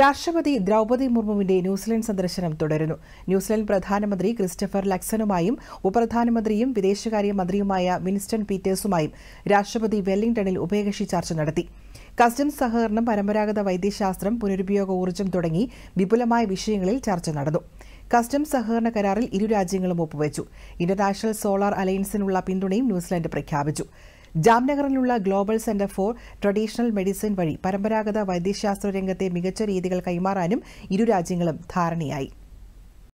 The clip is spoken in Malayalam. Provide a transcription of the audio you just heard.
രാഷ്ട്രപതി ദ്രൗപതി മുർമുവിന്റെ ന്യൂസിലൻഡ് സന്ദർശനം തുടരുന്നു ന്യൂസിലൻഡ് പ്രധാനമന്ത്രി ക്രിസ്റ്റഫർ ലക്സനുമായും ഉപപ്രധാനമന്ത്രിയും വിദേശകാര്യമന്ത്രിയുമായ വിൻസ്റ്റൺ പീറ്റേഴ്സുമായും രാഷ്ട്രപതി വെല്ലിംഗ്ടണിൽ ഉഭയകക്ഷി ചർച്ച നടത്തി കസ്റ്റംസ് സഹകരണം പരമ്പരാഗത വൈദ്യശാസ്ത്രം പുനരുപയോഗ ഊർജ്ജം തുടങ്ങി വിപുലമായ വിഷയങ്ങളിൽ ചർച്ച നടന്നു കസ്റ്റംസ് സഹകരണ കരാറിൽ ഇരു രാജ്യങ്ങളും ഒപ്പുവച്ചു ഇന്റർനാഷണൽ സോളാർ അലയൻസിനുള്ള പിന്തുണയും ന്യൂസിലൻഡ് പ്രഖ്യാപിച്ചു ജാംനഗറിലുള്ള global centre for traditional medicine വഴി പരമ്പരാഗത വൈദ്യശാസ്ത്ര രംഗത്തെ മികച്ച രീതികൾ കൈമാറാനും ഇരു രാജ്യങ്ങളും ധാരണയായി